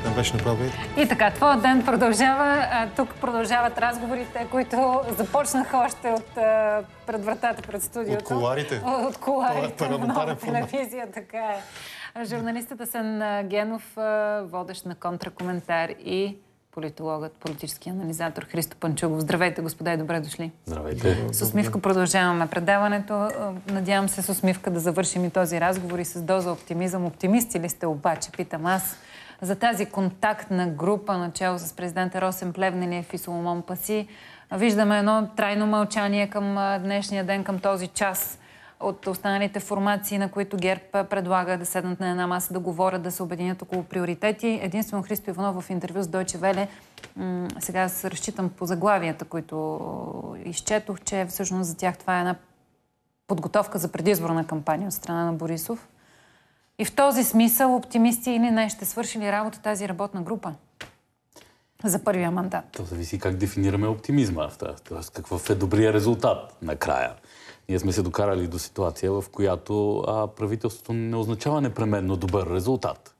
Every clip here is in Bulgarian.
ден беше направо. И така, твой ден продължава. Тук продължават разговорите, които започнаха още от пред вратата, пред студиото. От коларите. От коларите на нова телевизия, така е. Журналистът Асен Генов, водещ на контракоментар и политологът, политически анализатор Христо Панчугов. Здравейте, господа и добре дошли. Здравейте. С усмивка продължаваме предаването. Надявам се с усмивка да завършим и този разговор и с доза оптимизъм. Оптимисти ли сте обаче, питам аз за тази контактна група, начало с президента Росен Плевнелиев и Соломон Паси. Виждаме едно трайно мълчание към днешния ден, към този час от останалите формации, на които ГЕРБ предлага да седнат на една маса, да говорят, да се обединят около приоритети. Единствено Христо Иванов в интервю с Дойче Веле, сега се разчитам по заглавията, които изчетох, че всъщност за тях това е една подготовка за предизборна кампания от страна на Борисов. И в този смисъл оптимисти или не ще свърши ли работа тази работна група? за първия мандат. То зависи как дефинираме оптимизма, Тоест, какъв е добрия резултат накрая. Ние сме се докарали до ситуация, в която а, правителството не означава непременно добър резултат.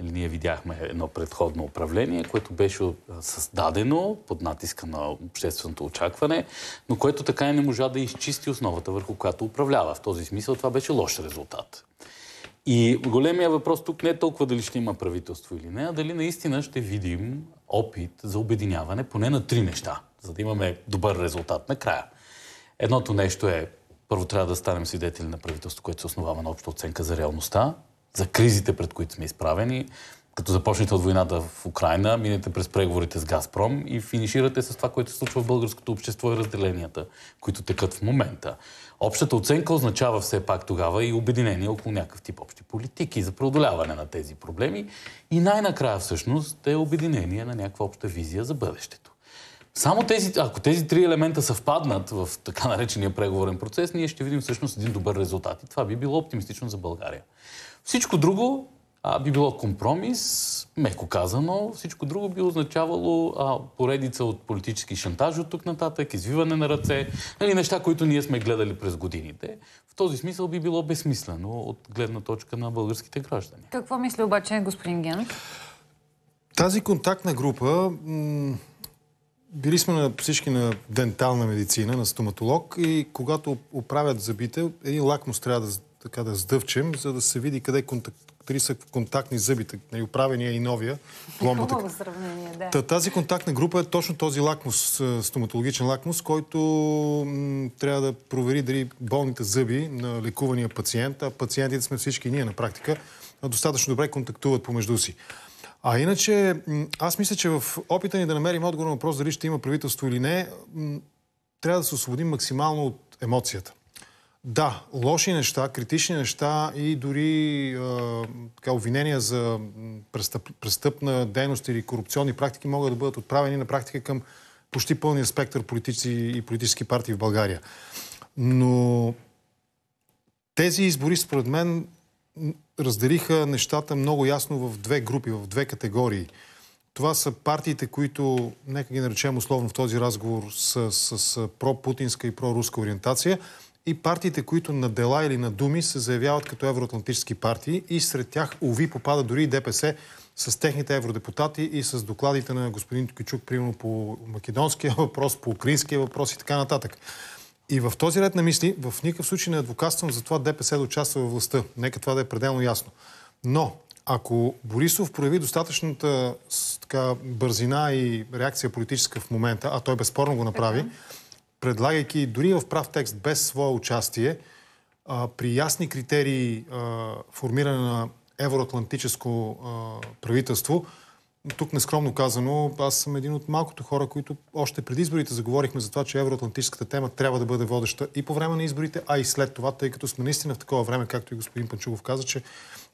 Нали, ние видяхме едно предходно управление, което беше създадено под натиска на общественото очакване, но което така и не можа да изчисти основата, върху която управлява. В този смисъл това беше лош резултат. И големия въпрос тук не е толкова дали ще има правителство или не, а дали наистина ще видим опит за обединяване поне на три неща, за да имаме добър резултат накрая. Едното нещо е, първо трябва да станем свидетели на правителство, което се основава на обща оценка за реалността, за кризите, пред които сме изправени, като започнете от войната в Украина, минете през преговорите с Газпром и финиширате с това, което се случва в българското общество и разделенията, които текат в момента. Общата оценка означава все пак тогава и обединение около някакъв тип общи политики за преодоляване на тези проблеми. И най-накрая всъщност е обединение на някаква обща визия за бъдещето. Само тези, ако тези три елемента съвпаднат в така наречения преговорен процес, ние ще видим всъщност един добър резултат. И това би било оптимистично за България. Всичко друго а, би било компромис, меко казано. Всичко друго би означавало а, поредица от политически шантаж от тук нататък, извиване на ръце, нали, неща, които ние сме гледали през годините. В този смисъл би било безсмислено от гледна точка на българските граждани. Какво мисли обаче господин Ген? Тази контактна група... Били сме на всички на дентална медицина, на стоматолог и когато оправят зъбите, един лакмус трябва да така да сдъвчем, за да се види къде контакт, са контактни зъбите, нали, управения и новия. Хубаво сравнение, да. тази контактна група е точно този лакмус, е, стоматологичен лакмус, който м, трябва да провери дали болните зъби на лекувания пациент, а пациентите сме всички ние на практика, достатъчно добре контактуват помежду си. А иначе, аз мисля, че в опита ни да намерим отговор на въпрос дали ще има правителство или не, трябва да се освободим максимално от емоцията. Да, лоши неща, критични неща и дори така, обвинения за престъп, престъпна дейност или корупционни практики могат да бъдат отправени на практика към почти пълния спектър политици и политически партии в България. Но тези избори, според мен, разделиха нещата много ясно в две групи, в две категории. Това са партиите, които, нека ги наречем условно в този разговор, с, с пропутинска и проруска ориентация – и партиите, които на дела или на думи се заявяват като евроатлантически партии и сред тях, уви, попада дори и ДПС с техните евродепутати и с докладите на господин Кичук, примерно по македонския въпрос, по украинския въпрос и така нататък. И в този ред на мисли, в никакъв случай не адвокатствам за това ДПС да участва във властта. Нека това да е пределно ясно. Но, ако Борисов прояви достатъчната така, бързина и реакция политическа в момента, а той безспорно го направи, предлагайки дори в прав текст без свое участие, а, при ясни критерии а, формиране на евроатлантическо а, правителство, тук нескромно казано, аз съм един от малкото хора, които още преди изборите заговорихме за това, че евроатлантическата тема трябва да бъде водеща и по време на изборите, а и след това, тъй като сме наистина в такова време, както и господин Панчугов каза, че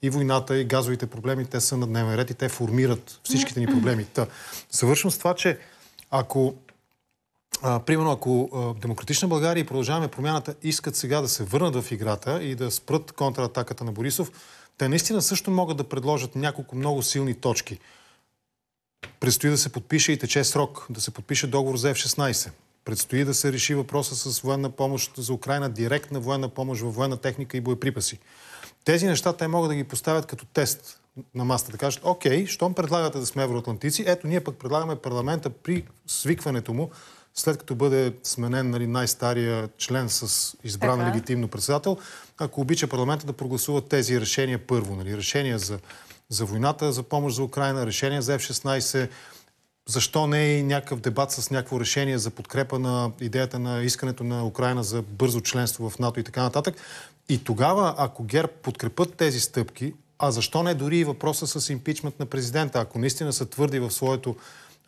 и войната, и газовите проблеми, те са на дневен ред и те формират всичките ни проблеми. Та, завършвам с това, че ако а, примерно, ако а, Демократична България и продължаваме промяната искат сега да се върнат в играта и да спрат контратаката на Борисов, те наистина също могат да предложат няколко много силни точки. Предстои да се подпише и тече срок, да се подпише договор за F-16. Предстои да се реши въпроса с военна помощ за Украина, директна военна помощ във военна техника и боеприпаси. Тези неща те могат да ги поставят като тест на масата. Да кажат, окей, щом предлагате да сме евроатлантици, ето ние пък предлагаме парламента при свикването му след като бъде сменен нали, най-стария член с избран така. легитимно председател, ако обича парламента да прогласува тези решения първо. Нали, решения за, за войната, за помощ за Украина, решения за F-16, защо не е и някакъв дебат с някакво решение за подкрепа на идеята на искането на Украина за бързо членство в НАТО и така нататък. И тогава, ако ГЕРБ подкрепят тези стъпки, а защо не дори и въпроса с импичмент на президента, ако наистина са твърди в своето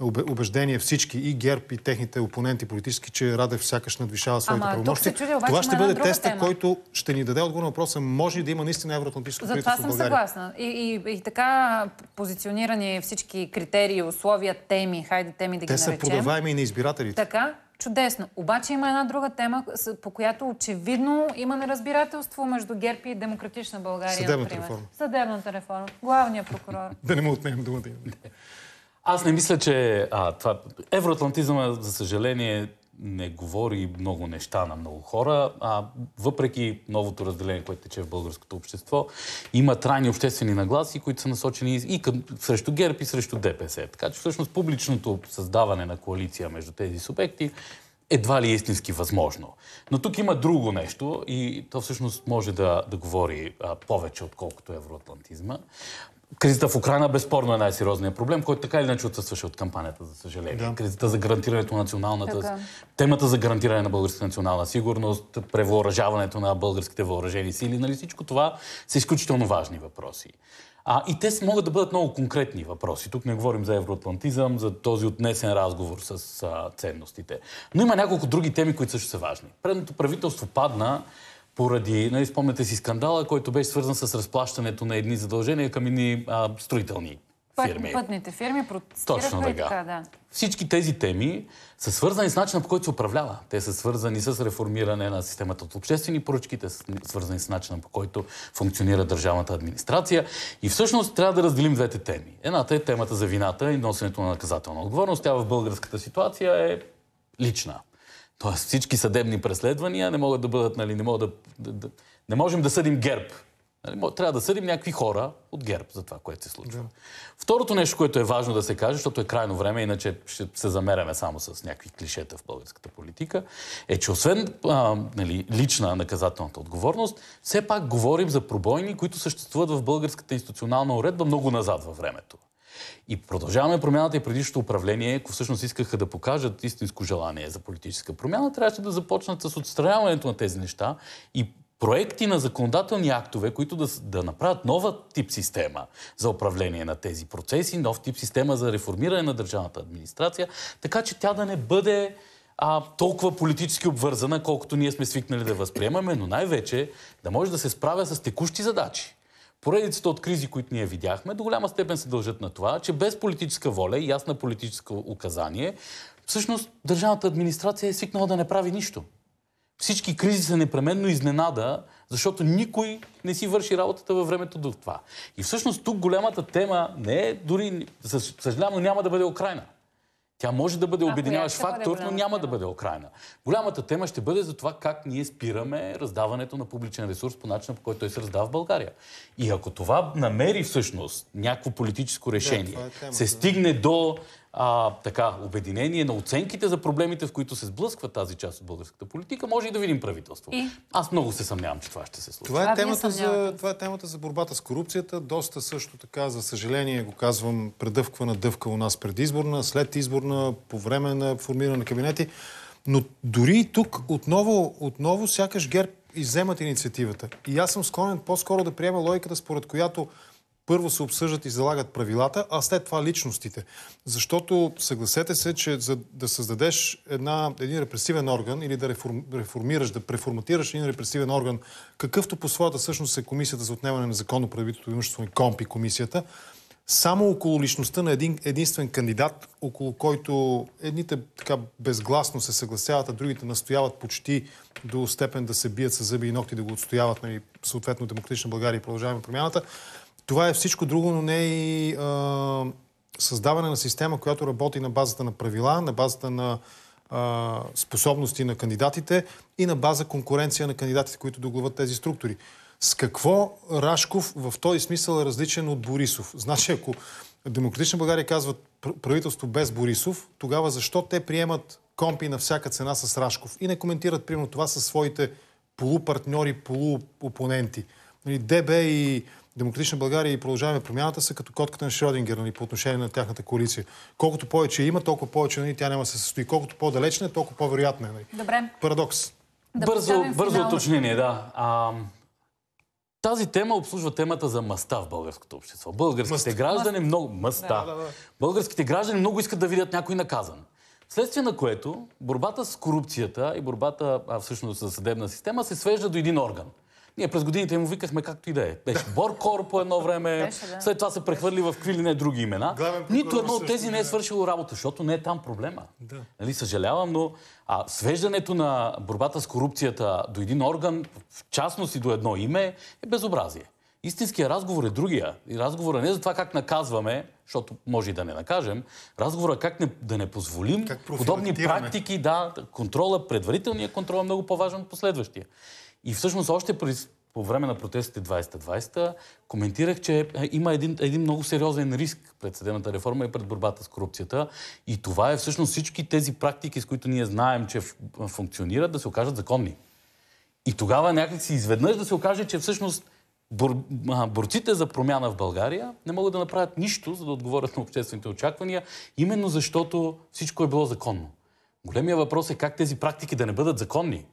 убеждение всички, и ГЕРБ, и техните опоненти политически, че Радев сякаш надвишава своите правомощи. Това ще бъде теста, тема. който ще ни даде отговор на въпроса, може ли да има наистина евроатлантическо правителство За това съм съгласна. И, и, и, така позиционирани всички критерии, условия, теми, хайде теми да Те ги наречем. Те са подаваеми и на избирателите. Така, Чудесно. Обаче има една друга тема, по която очевидно има неразбирателство между ГЕРБ и Демократична България. Съдебната например. реформа. Съдебната реформа. Главният прокурор. да не му отнемем думата. Аз не мисля, че а, това... евроатлантизма, за съжаление, не говори много неща на много хора, а въпреки новото разделение, което тече в българското общество, има трайни обществени нагласи, които са насочени и към, срещу ГЕРБ и срещу ДПС. Така че всъщност публичното създаване на коалиция между тези субекти едва ли е истински възможно. Но тук има друго нещо и то всъщност може да, да говори а, повече, отколкото евроатлантизма. Кризата в Украина безспорно е най-сериозният проблем, който така или иначе отсъстваше от кампанията, за съжаление. Да. Кризата за гарантирането на националната... Така. Темата за гарантиране на българската национална сигурност, превооръжаването на българските въоръжени сили, нали всичко това са изключително важни въпроси. А, и те могат да бъдат много конкретни въпроси. Тук не говорим за евроатлантизъм, за този отнесен разговор с а, ценностите. Но има няколко други теми, които също са важни. Предното правителство падна поради, нали, спомняте си скандала, който беше свързан с разплащането на едни задължения към едни а, строителни фирми. Пътните фирми протестираха Точно така. и така, да. Всички тези теми са свързани с начина по който се управлява. Те са свързани с реформиране на системата от обществени поръчки, те са свързани с начина по който функционира държавната администрация. И всъщност трябва да разделим двете теми. Едната е темата за вината и носенето на наказателна отговорност. Тя в българската ситуация е лична. Тоест всички съдебни преследвания не могат да бъдат, нали, не, могат да, да, не можем да съдим ГЕРБ. Нали, трябва да съдим някакви хора от ГЕРБ за това, което се случва. Да. Второто нещо, което е важно да се каже, защото е крайно време, иначе ще се замеряме само с някакви клишета в българската политика, е, че освен а, нали, лична наказателната отговорност, все пак говорим за пробойни, които съществуват в българската институционална уредба много назад във времето. И продължаваме промяната и предишното управление, ако всъщност искаха да покажат истинско желание за политическа промяна, трябваше да започнат с отстраняването на тези неща и проекти на законодателни актове, които да, да направят нова тип система за управление на тези процеси, нов тип система за реформиране на държавната администрация, така че тя да не бъде а, толкова политически обвързана, колкото ние сме свикнали да възприемаме, но най-вече да може да се справя с текущи задачи. Поредицата от кризи, които ние видяхме, до голяма степен се дължат на това, че без политическа воля и ясна политическо указание, всъщност държавната администрация е свикнала да не прави нищо. Всички кризи са непременно изненада, защото никой не си върши работата във времето до това. И всъщност тук голямата тема не е дори, съжалявам, няма да бъде Украина. Тя може да бъде обединяващ фактор, но няма да бъде Украина. Голямата тема ще бъде за това как ние спираме раздаването на публичен ресурс по начина, по който той се раздава в България. И ако това намери всъщност някакво политическо е решение, да, е се стигне да. до а, така, обединение на оценките за проблемите, в които се сблъсква тази част от българската политика, може и да видим правителство. И? Аз много се съмнявам, че това ще се случи. Това е, темата за, това е темата за борбата с корупцията. Доста също така, за съжаление, го казвам, предъвквана дъвка у нас предизборна, след изборна, по време на формиране на кабинети. Но дори и тук отново, отново сякаш ГЕРБ иземат инициативата. И аз съм склонен по-скоро да приема логиката, според която първо се обсъждат и залагат правилата, а след това личностите. Защото съгласете се, че за да създадеш една, един репресивен орган или да реформ, реформираш, да преформатираш един репресивен орган, какъвто по своята същност е Комисията за отнемане на законно правителство имущество и компи комисията, само около личността на един единствен кандидат, около който едните така безгласно се съгласяват, а другите настояват почти до степен да се бият с зъби и ногти да го отстояват, нали, съответно Демократична България и продължаваме промяната, това е всичко друго, но не и а, създаване на система, която работи на базата на правила, на базата на а, способности на кандидатите и на база конкуренция на кандидатите, които догловат тези структури. С какво Рашков в този смисъл е различен от Борисов? Значи, ако Демократична България казват правителство без Борисов, тогава защо те приемат компи на всяка цена с Рашков и не коментират примерно това със своите полупартньори, полуопоненти? Нали, ДБ и Демократична България и продължаваме промяната са като котката на Шродингер нали, по отношение на тяхната коалиция. Колкото повече има, толкова повече нали, тя няма да се състои. Колкото по-далечна е, толкова по-вероятна е. Нали. Добре. Парадокс. Да бързо, бързо уточнение, да. А, тази тема обслужва темата за мъста в българското общество. Българските мъст. граждани мъст. много... Мъста. Да, да, да. Българските граждани много искат да видят някой наказан. Вследствие на което борбата с корупцията и борбата а, всъщност за съдебна система се свежда до един орган – ние през годините му викахме както и да е. Беше Боркор по едно време, след това се прехвърли в какви ли не други имена. Нито едно от тези не е свършило работа, защото не е там проблема. Да. Нали, съжалявам, но а, свеждането на борбата с корупцията до един орган, в частност и до едно име, е безобразие. Истинският разговор е другия. И разговора не е за това как наказваме, защото може и да не накажем, разговора е как не, да не позволим подобни практики, да, контрола, предварителния контрол е много по-важен от последващия. И всъщност още по време на протестите 2020 коментирах, че е, има един, един много сериозен риск пред съдебната реформа и пред борбата с корупцията. И това е всъщност всички тези практики, с които ние знаем, че функционират, да се окажат законни. И тогава някак си изведнъж да се окаже, че всъщност бор, борците за промяна в България не могат да направят нищо, за да отговорят на обществените очаквания, именно защото всичко е било законно. Големия въпрос е как тези практики да не бъдат законни.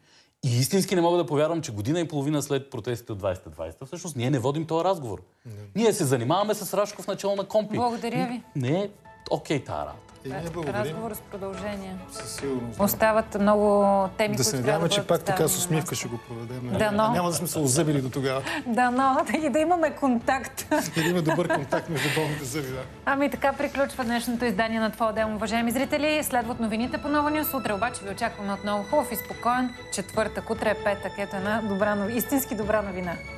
И истински не мога да повярвам, че година и половина след протестите от 2020, всъщност ние не водим този разговор. Не. Ние се занимаваме с Рашков начало на компи. Благодаря ви. Не е окей okay, тази работа. Е, разговор с продължение. Със сигурност. Остават много теми, да се надяваме, че пак така с усмивка ще го проведем. Да, но... Няма да сме се озъбили до тогава. Да, но и да имаме контакт. И да имаме добър контакт между болните зъби, да. Ами така приключва днешното издание на Твоя отделно, уважаеми зрители. Следват новините по Нова Нюс. Утре обаче ви очакваме отново хубав и спокоен четвъртък. Утре е петък. Ето една добра Истински добра новина.